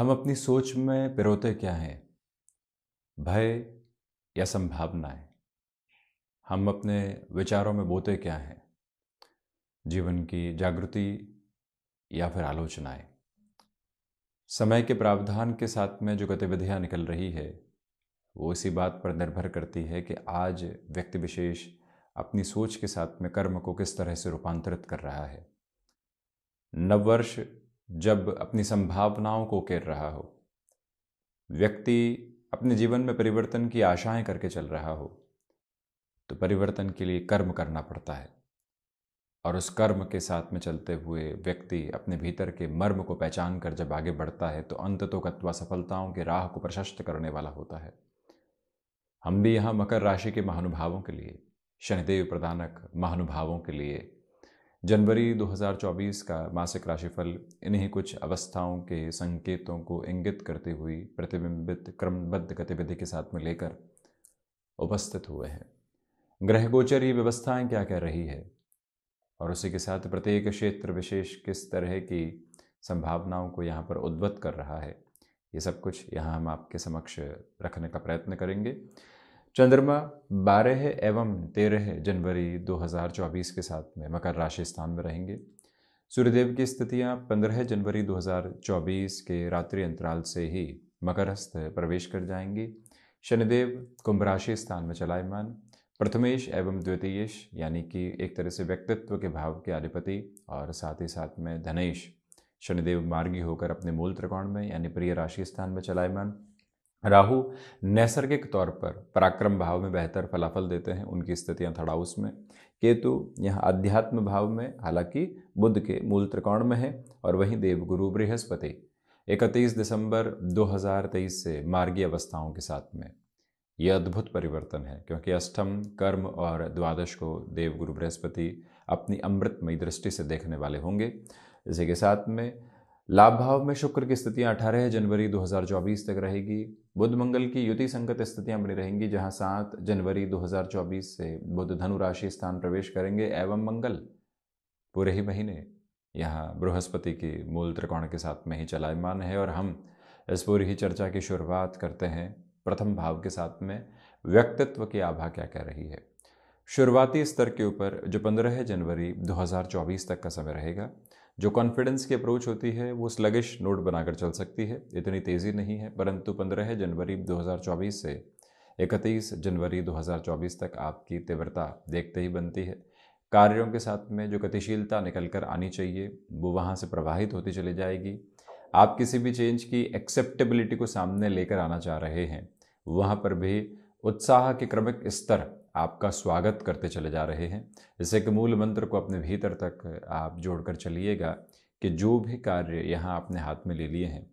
हम अपनी सोच में पिरोते क्या हैं भय या संभावनाएं हम अपने विचारों में बोते क्या हैं जीवन की जागृति या फिर आलोचनाएं समय के प्रावधान के साथ में जो गतिविधियां निकल रही है वो इसी बात पर निर्भर करती है कि आज व्यक्ति विशेष अपनी सोच के साथ में कर्म को किस तरह से रूपांतरित कर रहा है नववर्ष जब अपनी संभावनाओं को केर रहा हो व्यक्ति अपने जीवन में परिवर्तन की आशाएं करके चल रहा हो तो परिवर्तन के लिए कर्म करना पड़ता है और उस कर्म के साथ में चलते हुए व्यक्ति अपने भीतर के मर्म को पहचान कर जब आगे बढ़ता है तो अंत तो कत्वा सफलताओं के राह को प्रशस्त करने वाला होता है हम भी यहाँ मकर राशि के महानुभावों के लिए शनिदेव प्रदानक महानुभावों के लिए जनवरी 2024 का मासिक राशिफल इन्हीं कुछ अवस्थाओं के संकेतों को इंगित करते हुए प्रतिबिंबित क्रमबद्ध गतिविधि के साथ में लेकर उपस्थित हुए हैं ग्रह गोचर ये व्यवस्थाएँ क्या कह रही है और उसी के साथ प्रत्येक क्षेत्र विशेष किस तरह की संभावनाओं को यहाँ पर उद्वत कर रहा है ये सब कुछ यहाँ हम आपके समक्ष रखने का प्रयत्न करेंगे चंद्रमा 12 एवं 13 जनवरी 2024 के साथ में मकर राशि स्थान में रहेंगे सूर्यदेव की स्थितियां 15 जनवरी 2024 के रात्रि अंतराल से ही मकर प्रवेश कर जाएंगी शनिदेव कुंभ राशि स्थान में चलायमान प्रथमेश एवं द्वितीयेश यानी कि एक तरह से व्यक्तित्व के भाव के अधिपति और साथ ही साथ में धनेश शनिदेव मार्गी होकर अपने मूल त्रिकोण में यानी प्रिय राशि स्थान में चलायमान राहु नैसर्गिक तौर पर पराक्रम भाव में बेहतर फलाफल देते हैं उनकी स्थितियां थर्ड हाउस में केतु यहाँ अध्यात्म भाव में हालांकि बुद्ध के मूल त्रिकोण में है और वहीं देवगुरु बृहस्पति 31 दिसंबर 2023 से मार्गी अवस्थाओं के साथ में यह अद्भुत परिवर्तन है क्योंकि अष्टम कर्म और द्वादश को देवगुरु बृहस्पति अपनी अमृतमयी दृष्टि से देखने वाले होंगे इसी के साथ में लाभ भाव में शुक्र की स्थितियां 18 जनवरी 2024 तक रहेगी बुध मंगल की युति संगत स्थितियां बनी रहेंगी जहां 7 जनवरी 2024 से बुध धनु राशि स्थान प्रवेश करेंगे एवं मंगल पूरे ही महीने यहाँ बृहस्पति की मूल त्रिकोण के साथ में ही चलायमान है और हम इस पूरी ही चर्चा की शुरुआत करते हैं प्रथम भाव के साथ में व्यक्तित्व की आभा क्या कह रही है शुरुआती स्तर के ऊपर जो 15 जनवरी 2024 तक का समय रहेगा जो कॉन्फिडेंस की अप्रोच होती है वो स्लगिश नोट बनाकर चल सकती है इतनी तेज़ी नहीं है परंतु 15 जनवरी 2024 से 31 जनवरी 2024 तक आपकी तीव्रता देखते ही बनती है कार्यों के साथ में जो गतिशीलता निकल कर आनी चाहिए वो वहाँ से प्रवाहित होती चली जाएगी आप किसी भी चेंज की एक्सेप्टेबिलिटी को सामने लेकर आना चाह रहे हैं वहाँ पर भी उत्साह के क्रमिक स्तर आपका स्वागत करते चले जा रहे हैं इस एक मूल मंत्र को अपने भीतर तक आप जोड़कर चलिएगा कि जो भी कार्य यहाँ आपने हाथ में ले लिए हैं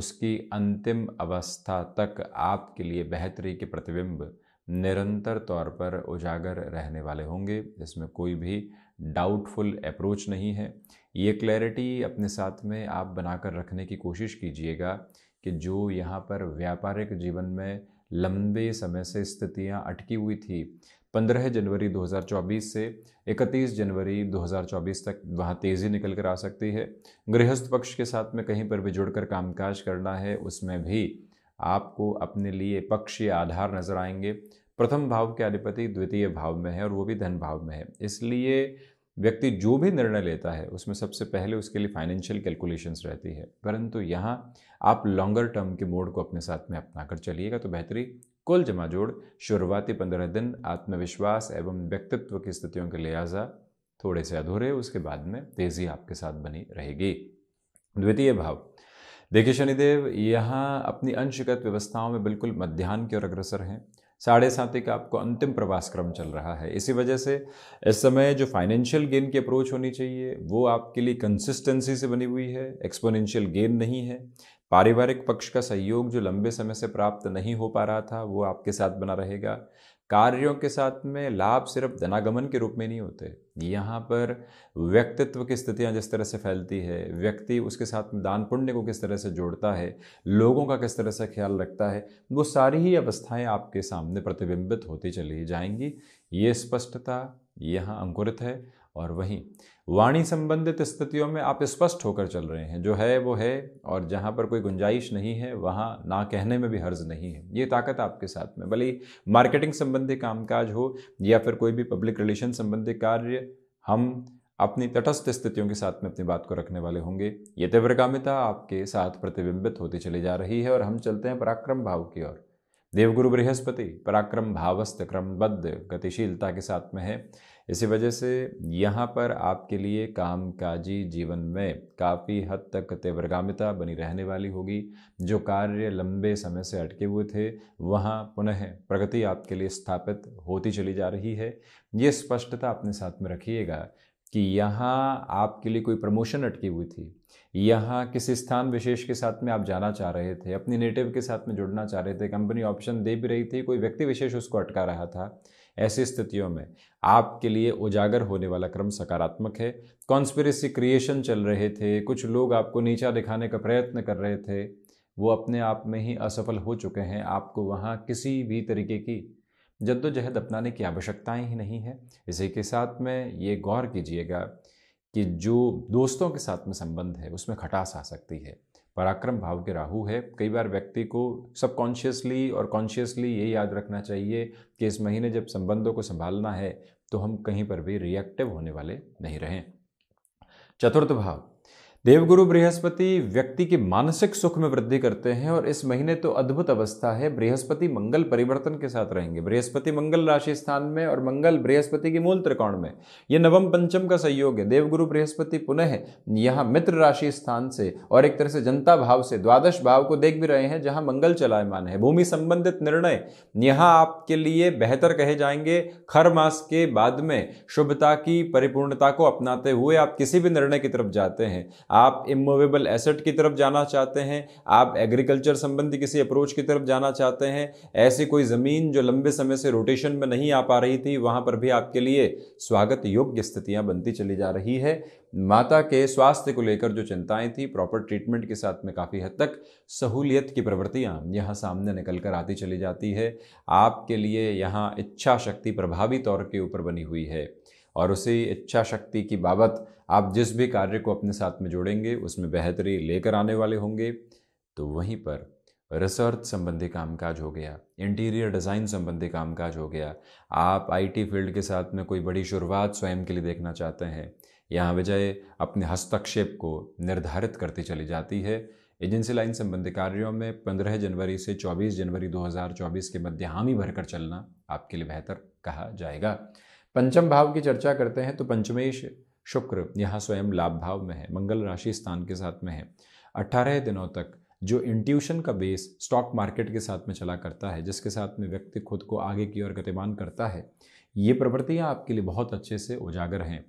उसकी अंतिम अवस्था तक आपके लिए बेहतरी के प्रतिबिंब निरंतर तौर पर उजागर रहने वाले होंगे इसमें कोई भी डाउटफुल अप्रोच नहीं है ये क्लैरिटी अपने साथ में आप बनाकर रखने की कोशिश कीजिएगा कि जो यहाँ पर व्यापारिक जीवन में लंबे समय से स्थितियां अटकी हुई थी 15 जनवरी 2024 से 31 जनवरी 2024 तक वहां तेज़ी निकल कर आ सकती है गृहस्थ पक्ष के साथ में कहीं पर भी जुड़कर कामकाज करना है उसमें भी आपको अपने लिए पक्षीय आधार नजर आएंगे प्रथम भाव के अधिपति द्वितीय भाव में है और वो भी धन भाव में है इसलिए व्यक्ति जो भी निर्णय लेता है उसमें सबसे पहले उसके लिए फाइनेंशियल कैलकुलेशंस रहती है परंतु यहाँ आप लॉन्गर टर्म के मोड को अपने साथ में अपना कर चलिएगा तो बेहतरी कुल जमा जोड़ शुरुआती पंद्रह दिन आत्मविश्वास एवं व्यक्तित्व की स्थितियों के लिहाजा थोड़े से अधूरे उसके बाद में तेज़ी आपके साथ बनी रहेगी द्वितीय भाव देखिए शनिदेव यहाँ अपनी अंशगत व्यवस्थाओं में बिल्कुल मध्यान्ह की ओर अग्रसर हैं साढ़े सात एक आपको अंतिम प्रवास क्रम चल रहा है इसी वजह से इस समय जो फाइनेंशियल गेन की अप्रोच होनी चाहिए वो आपके लिए कंसिस्टेंसी से बनी हुई है एक्सपोनेंशियल गेन नहीं है पारिवारिक पक्ष का सहयोग जो लंबे समय से प्राप्त नहीं हो पा रहा था वो आपके साथ बना रहेगा कार्यों के साथ में लाभ सिर्फ धनागमन के रूप में नहीं होते यहाँ पर व्यक्तित्व की स्थितियाँ जिस तरह से फैलती है व्यक्ति उसके साथ में दान पुण्य को किस तरह से जोड़ता है लोगों का किस तरह से ख्याल रखता है वो सारी ही अवस्थाएं आपके सामने प्रतिबिंबित होती चली जाएंगी ये स्पष्टता यहाँ अंकुरित है और वहीं वाणी संबंधित स्थितियों में आप स्पष्ट होकर चल रहे हैं जो है वो है और जहाँ पर कोई गुंजाइश नहीं है वहाँ ना कहने में भी हर्ज नहीं है ये ताकत आपके साथ में भले ही मार्केटिंग संबंधी कामकाज हो या फिर कोई भी पब्लिक रिलेशन संबंधी कार्य हम अपनी तटस्थ स्थितियों के साथ में अपनी बात को रखने वाले होंगे ये कामिता आपके साथ प्रतिबिंबित होती चली जा रही है और हम चलते हैं पराक्रम भाव की ओर देवगुरु बृहस्पति पराक्रम भावस्थ क्रमबद्ध गतिशीलता के साथ में है इसी वजह से यहाँ पर आपके लिए कामकाजी जीवन में काफ़ी हद तक तीव्रगामिता बनी रहने वाली होगी जो कार्य लंबे समय से अटके हुए थे वहाँ पुनः प्रगति आपके लिए स्थापित होती चली जा रही है ये स्पष्टता अपने साथ में रखिएगा कि यहाँ आपके लिए कोई प्रमोशन अटकी हुई थी यहाँ किसी स्थान विशेष के साथ में आप जाना चाह रहे थे अपनी नेटिव के साथ में जुड़ना चाह रहे थे कंपनी ऑप्शन दे भी रही थी कोई व्यक्ति विशेष उसको अटका रहा था ऐसी स्थितियों में आपके लिए उजागर होने वाला क्रम सकारात्मक है कॉन्स्पिरसी क्रिएशन चल रहे थे कुछ लोग आपको नीचा दिखाने का प्रयत्न कर रहे थे वो अपने आप में ही असफल हो चुके हैं आपको वहाँ किसी भी तरीके की जद्दोजहद अपनाने की आवश्यकताएं ही नहीं है इसी के साथ में ये गौर कीजिएगा कि जो दोस्तों के साथ में संबंध है उसमें खटास आ सकती है पराक्रम भाव के राहु है कई बार व्यक्ति को सबकॉन्शियसली और कॉन्शियसली ये याद रखना चाहिए कि इस महीने जब संबंधों को संभालना है तो हम कहीं पर भी रिएक्टिव होने वाले नहीं रहें चतुर्थ भाव देवगुरु बृहस्पति व्यक्ति की मानसिक सुख में वृद्धि करते हैं और इस महीने तो अद्भुत अवस्था है बृहस्पति मंगल परिवर्तन के साथ रहेंगे बृहस्पति मंगल राशि स्थान में और मंगल बृहस्पति के मूल त्रिकोण में ये नवम पंचम का सहयोग है देवगुरु बृहस्पति पुनः यहाँ मित्र राशि स्थान से और एक तरह से जनता भाव से द्वादश भाव को देख भी रहे हैं जहाँ मंगल चलायमान है भूमि संबंधित निर्णय यहाँ आपके लिए बेहतर कहे जाएंगे खर मास के बाद में शुभता की परिपूर्णता को अपनाते हुए आप किसी भी निर्णय की तरफ जाते हैं आप इमूवेबल एसेट की तरफ जाना चाहते हैं आप एग्रीकल्चर संबंधी किसी अप्रोच की तरफ जाना चाहते हैं ऐसी कोई ज़मीन जो लंबे समय से रोटेशन में नहीं आ पा रही थी वहाँ पर भी आपके लिए स्वागत योग्य स्थितियाँ बनती चली जा रही है माता के स्वास्थ्य को लेकर जो चिंताएं थी प्रॉपर ट्रीटमेंट के साथ में काफ़ी हद तक सहूलियत की प्रवृत्तियां यहाँ सामने निकल कर आती चली जाती है आपके लिए यहाँ इच्छा शक्ति प्रभावी तौर के ऊपर बनी हुई है और उसी इच्छा शक्ति की बाबत आप जिस भी कार्य को अपने साथ में जोड़ेंगे उसमें बेहतरी लेकर आने वाले होंगे तो वहीं पर रिसर्च संबंधी कामकाज हो गया इंटीरियर डिज़ाइन संबंधी कामकाज हो गया आप आईटी फील्ड के साथ में कोई बड़ी शुरुआत स्वयं के लिए देखना चाहते हैं यहाँ विजय अपने हस्तक्षेप को निर्धारित करती चली जाती है एजेंसी लाइन संबंधी कार्यों में 15 जनवरी से 24 जनवरी 2024 के मध्य हामी भरकर चलना आपके लिए बेहतर कहा जाएगा पंचम भाव की चर्चा करते हैं तो पंचमेश शुक्र यहाँ स्वयं लाभ भाव में है मंगल राशि स्थान के साथ में है अट्ठारह दिनों तक जो इंट्यूशन का बेस स्टॉक मार्केट के साथ में चला करता है जिसके साथ में व्यक्ति खुद को आगे की ओर गतिमान करता है ये प्रवृत्तियाँ आपके लिए बहुत अच्छे से उजागर हैं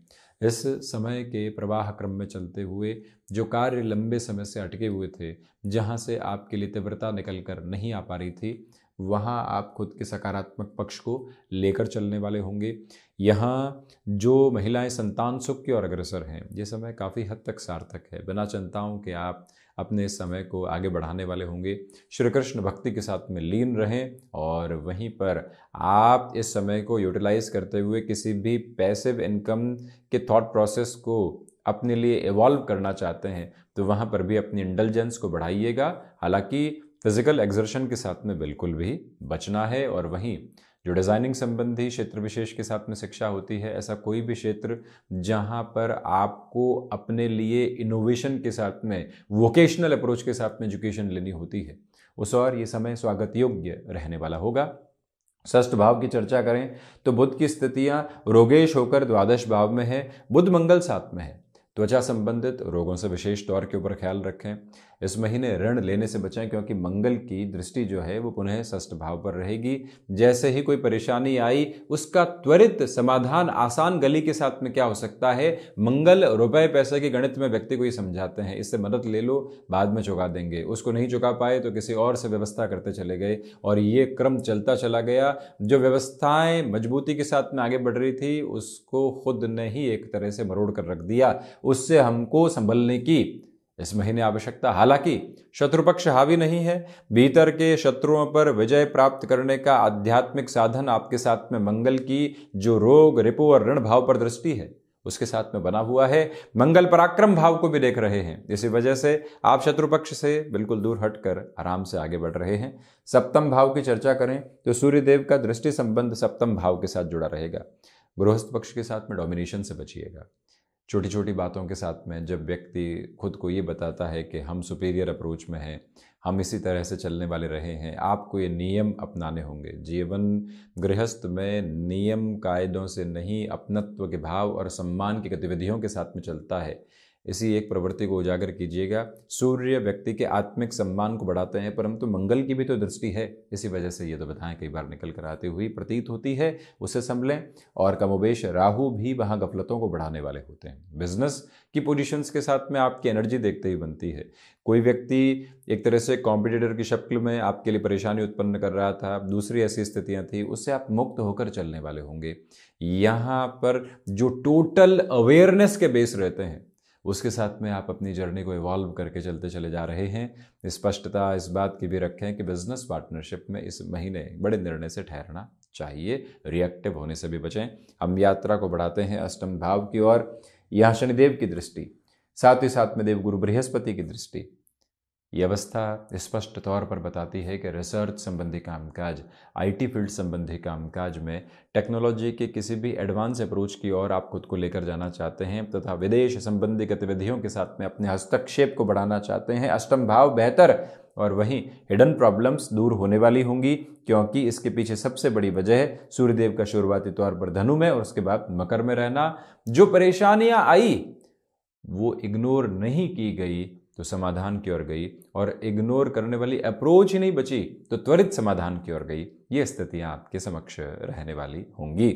इस समय के प्रवाह क्रम में चलते हुए जो कार्य लंबे समय से अटके हुए थे जहाँ से आपके लिए तीव्रता निकल कर नहीं आ पा रही थी वहाँ आप खुद के सकारात्मक पक्ष को लेकर चलने वाले होंगे यहाँ जो महिलाएं संतान सुख की ओर अग्रसर हैं ये समय काफ़ी हद तक सार्थक है बिना चिंताओं के आप अपने समय को आगे बढ़ाने वाले होंगे श्री कृष्ण भक्ति के साथ में लीन रहें और वहीं पर आप इस समय को यूटिलाइज करते हुए किसी भी पैसिव इनकम के थॉट प्रोसेस को अपने लिए इवॉल्व करना चाहते हैं तो वहाँ पर भी अपनी इंटेलिजेंस को बढ़ाइएगा हालांकि फिजिकल एग्जर्शन के साथ में बिल्कुल भी बचना है और वहीं जो डिज़ाइनिंग संबंधी क्षेत्र विशेष के साथ में शिक्षा होती है ऐसा कोई भी क्षेत्र जहां पर आपको अपने लिए इनोवेशन के साथ में वोकेशनल अप्रोच के साथ में एजुकेशन लेनी होती है उस और ये समय स्वागत योग्य रहने वाला होगा षष्ठ भाव की चर्चा करें तो बुद्ध की स्थितियां रोगेश होकर द्वादश भाव में है बुद्ध मंगल साथ में है त्वचा संबंधित रोगों से विशेष तौर के ऊपर ख्याल रखें इस महीने ऋण लेने से बचें क्योंकि मंगल की दृष्टि जो है वो पुनः ष्ठ भाव पर रहेगी जैसे ही कोई परेशानी आई उसका त्वरित समाधान आसान गली के साथ में क्या हो सकता है मंगल रुपए पैसे के गणित में व्यक्ति को ये समझाते हैं इससे मदद ले लो बाद में चुका देंगे उसको नहीं चुका पाए तो किसी और से व्यवस्था करते चले गए और ये क्रम चलता चला गया जो व्यवस्थाएं मजबूती के साथ में आगे बढ़ रही थी उसको खुद ने ही एक तरह से मरोड़ कर रख दिया उससे हमको संभलने की इस महीने आवश्यकता हालांकि शत्रुपक्ष हावी नहीं है भीतर के शत्रुओं पर विजय प्राप्त करने का आध्यात्मिक साधन आपके साथ में मंगल की जो रोग रिपो और ऋण भाव पर दृष्टि है उसके साथ में बना हुआ है मंगल पराक्रम भाव को भी देख रहे हैं इसी वजह से आप शत्रु पक्ष से बिल्कुल दूर हटकर आराम से आगे बढ़ रहे हैं सप्तम भाव की चर्चा करें तो सूर्यदेव का दृष्टि संबंध सप्तम भाव के साथ जुड़ा रहेगा गृहस्थ पक्ष के साथ में डोमिनेशन से बचिएगा छोटी छोटी बातों के साथ में जब व्यक्ति खुद को ये बताता है कि हम सुपीरियर अप्रोच में हैं हम इसी तरह से चलने वाले रहे हैं आपको ये नियम अपनाने होंगे जीवन गृहस्थ में नियम कायदों से नहीं अपनत्व के भाव और सम्मान की गतिविधियों के साथ में चलता है इसी एक प्रवृत्ति को उजागर कीजिएगा सूर्य व्यक्ति के आत्मिक सम्मान को बढ़ाते हैं परंतु मंगल की भी तो दृष्टि है इसी वजह से ये तो बताएं कई बार निकल कर आती हुई प्रतीत होती है उसे संभलें और कमोबेश राहु भी वहाँ गफलतों को बढ़ाने वाले होते हैं बिजनेस की पोजिशंस के साथ में आपकी एनर्जी देखते ही बनती है कोई व्यक्ति एक तरह से कॉम्पिटिटर की शक्ल में आपके लिए परेशानी उत्पन्न कर रहा था दूसरी ऐसी स्थितियाँ थी उससे आप मुक्त होकर चलने वाले होंगे यहाँ पर जो टोटल अवेयरनेस के बेस रहते हैं उसके साथ में आप अपनी जर्नी को इवॉल्व करके चलते चले जा रहे हैं स्पष्टता इस, इस बात की भी रखें कि बिजनेस पार्टनरशिप में इस महीने बड़े निर्णय से ठहरना चाहिए रिएक्टिव होने से भी बचें हम यात्रा को बढ़ाते हैं अष्टम भाव की ओर यहाँ शनिदेव की दृष्टि साथ ही साथ में देवगुरु बृहस्पति की दृष्टि ये अवस्था स्पष्ट तौर पर बताती है कि रिसर्च संबंधी कामकाज आईटी फील्ड संबंधी कामकाज में टेक्नोलॉजी के किसी भी एडवांस अप्रोच की ओर आप खुद को लेकर जाना चाहते हैं तथा विदेश संबंधी गतिविधियों के साथ में अपने हस्तक्षेप को बढ़ाना चाहते हैं अष्टम भाव बेहतर और वहीं हिडन प्रॉब्लम्स दूर होने वाली होंगी क्योंकि इसके पीछे सबसे बड़ी वजह है सूर्यदेव का शुरुआती तौर पर धनु में और उसके बाद मकर में रहना जो परेशानियां आई वो इग्नोर नहीं की गई तो समाधान की ओर गई और इग्नोर करने वाली अप्रोच ही नहीं बची तो त्वरित समाधान की ओर गई ये स्थितियां आपके समक्ष रहने वाली होंगी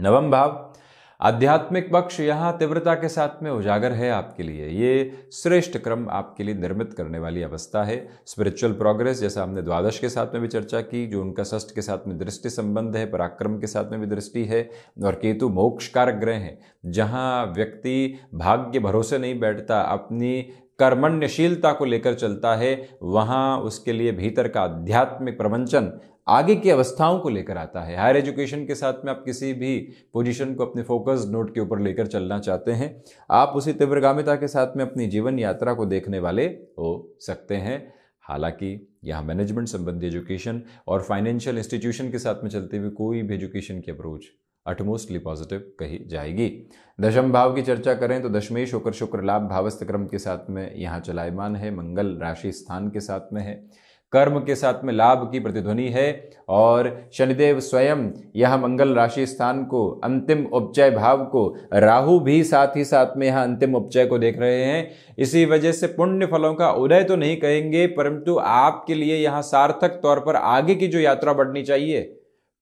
नवम भाव आध्यात्मिक पक्ष यहाँ तीव्रता के साथ में उजागर है आपके लिए ये श्रेष्ठ क्रम आपके लिए निर्मित करने वाली अवस्था है स्पिरिचुअल प्रोग्रेस जैसा हमने द्वादश के साथ में भी चर्चा की जो उनका षष्ठ के साथ में दृष्टि संबंध है पराक्रम के साथ में भी दृष्टि है और केतु मोक्ष कारक ग्रह हैं जहाँ व्यक्ति भाग्य भरोसे नहीं बैठता अपनी कर्मण्यशीलता को लेकर चलता है वहाँ उसके लिए भीतर का आध्यात्मिक प्रवंचन आगे की अवस्थाओं को लेकर आता है हायर एजुकेशन के साथ में आप किसी भी पोजीशन को अपने फोकस नोट के ऊपर लेकर चलना चाहते हैं आप उसी तीव्रगामिता के साथ में अपनी जीवन यात्रा को देखने वाले हो सकते हैं हालांकि यहाँ मैनेजमेंट संबंधी एजुकेशन और फाइनेंशियल इंस्टीट्यूशन के साथ में चलते हुए कोई भी एजुकेशन की अप्रोच अटमोस्टली पॉजिटिव कही जाएगी दशम भाव की चर्चा करें तो दशमेश होकर शुक्र लाभ भावस्थ क्रम के साथ में यहाँ चलायमान है मंगल राशि स्थान के साथ में है कर्म के साथ में लाभ की प्रतिध्वनि है और शनिदेव स्वयं यह मंगल राशि स्थान को अंतिम उपचय भाव को राहु भी साथ ही साथ में यहाँ अंतिम उपचय को देख रहे हैं इसी वजह से पुण्य फलों का उदय तो नहीं कहेंगे परंतु आपके लिए यहाँ सार्थक तौर पर आगे की जो यात्रा बढ़नी चाहिए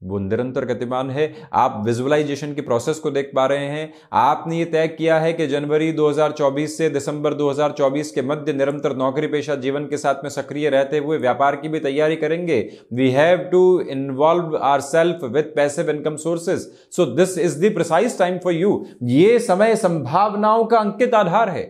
वो निरंतर गतिमान है आप विजुअलाइजेशन की प्रोसेस को देख पा रहे हैं आपने ये तय किया है कि जनवरी 2024 से दिसंबर 2024 के मध्य निरंतर नौकरी पेशा जीवन के साथ में सक्रिय रहते हुए व्यापार की भी तैयारी करेंगे we have to involve our self with passive income sources so this is the precise time for you ये समय संभावनाओं का अंकित आधार है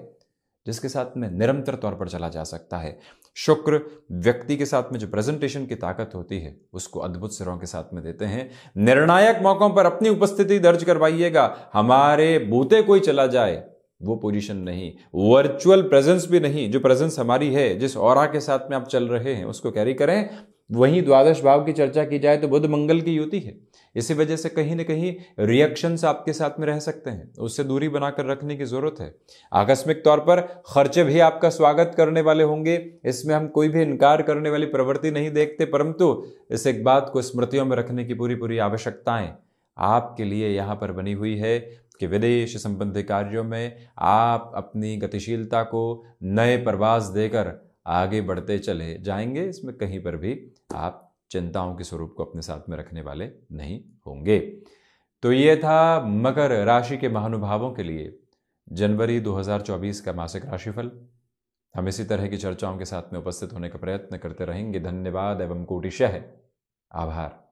जिसके साथ में निरंतर तौर पर चला जा सकता है शुक्र व्यक्ति के साथ में जो प्रेजेंटेशन की ताकत होती है उसको अद्भुत सिरों के साथ में देते हैं निर्णायक मौकों पर अपनी उपस्थिति दर्ज करवाइएगा हमारे बूते कोई चला जाए वो पोजीशन नहीं वर्चुअल प्रेजेंस भी नहीं जो प्रेजेंस हमारी है जिस और के साथ में आप चल रहे हैं उसको कैरी करें वहीं द्वादश भाव की चर्चा की जाए तो बुध मंगल की युति है इसी वजह से कहीं ना कहीं रिएक्शंस आपके साथ में रह सकते हैं उससे दूरी बनाकर रखने की ज़रूरत है आकस्मिक तौर पर खर्चे भी आपका स्वागत करने वाले होंगे इसमें हम कोई भी इनकार करने वाली प्रवृत्ति नहीं देखते परंतु इस एक बात को स्मृतियों में रखने की पूरी पूरी आवश्यकताएं आपके लिए यहाँ पर बनी हुई है कि विदेश संबंधी कार्यों में आप अपनी गतिशीलता को नए प्रवास देकर आगे बढ़ते चले जाएंगे इसमें कहीं पर भी आप चिंताओं के स्वरूप को अपने साथ में रखने वाले नहीं होंगे तो ये था मकर राशि के महानुभावों के लिए जनवरी 2024 का मासिक राशिफल हम इसी तरह की चर्चाओं के साथ में उपस्थित होने का प्रयत्न करते रहेंगे धन्यवाद एवं कोटिशह आभार